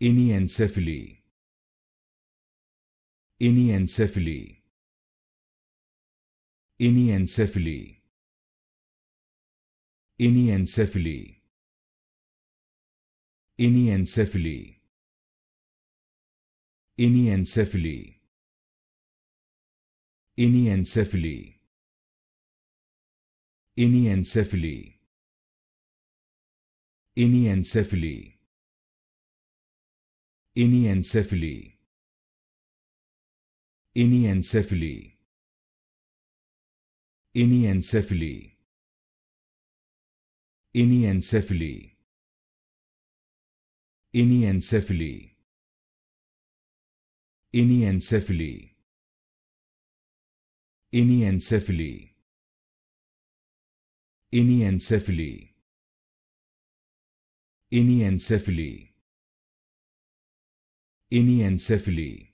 Anencephaly Anencephaly Anencephaly Anencephaly Anencephaly Anencephaly Anencephaly Anencephaly Anencephaly Anencephaly Anencephaly Anencephaly Anencephaly Anencephaly Anencephaly Anencephaly Anencephaly Anencephaly any encephaly.